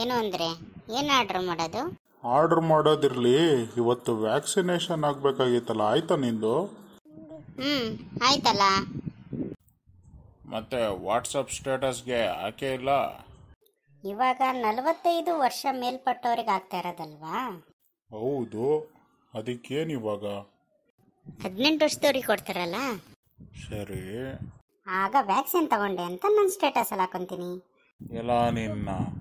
ಏನು ಅಂದ್ರೆ ಏನು ಆರ್ಡರ್ ಮಾಡೋದು ಆರ್ಡರ್ ಮಾಡೋದಿರ್ಲಿ ಇವತ್ತು ವ್ಯಾಕ್ಸಿನೇಷನ್ ಆಗಬೇಕಾಗಿತ್ತಲ್ಲ ಆಯ್ತಾ ನಿಂದು ಹ್ಮ್ ಆಯ್ತಲ್ಲ ಮತ್ತೆ ವಾಟ್ಸಪ್ ಸ್ಟೇಟಸ್ಗೆ ಆಕೆ ಇಲ್ಲ ಇವಾಗ ನಲವತ್ತೈದು ವರ್ಷ ಮೇಲ್ಪಟ್ಟವ್ರಿಗೆ ಆಗ್ತಾ ಇರೋದಲ್ವಾ ಹೌದು ಅದಕ್ಕೇನು ಇವಾಗ ಹದಿನೆಂಟು ವರ್ಷದವ್ರಿಗೆ ಕೊಡ್ತಾರಲ್ಲ ಸರಿ ಆಗ ವ್ಯಾಕ್ಸಿನ್ ತಗೊಂಡೆ ಅಂತ ನನ್ನ ಅಲ್ಲಿ ಹಾಕೊಂತೀನಿ ಎಲ್ಲ ನಿನ್ನ